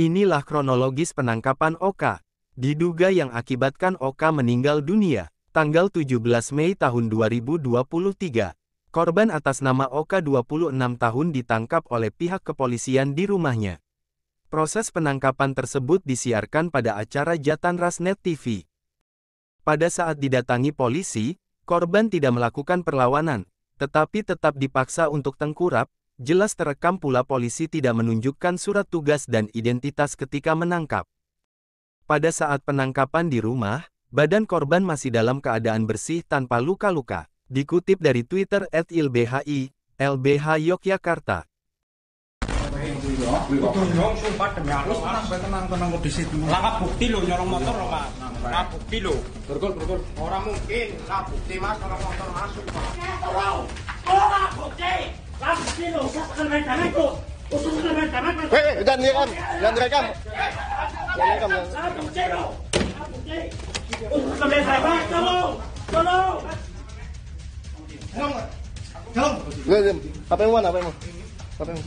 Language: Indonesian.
Inilah kronologis penangkapan Oka. Diduga yang akibatkan Oka meninggal dunia, tanggal 17 Mei tahun 2023. Korban atas nama Oka 26 tahun ditangkap oleh pihak kepolisian di rumahnya. Proses penangkapan tersebut disiarkan pada acara Jatan Rasnet TV. Pada saat didatangi polisi, korban tidak melakukan perlawanan, tetapi tetap dipaksa untuk tengkurap, Jelas terekam pula polisi tidak menunjukkan surat tugas dan identitas ketika menangkap. Pada saat penangkapan di rumah, badan korban masih dalam keadaan bersih tanpa luka-luka. Dikutip dari Twitter at ilbhi, LBH Yogyakarta. Orang mungkin, bukti mas motor masuk, Weh, jangan direkam, jangan direkam. Jangan direkam. Tolong, tolong. Jangan Apa yang mana? Apa yang mana? Apa yang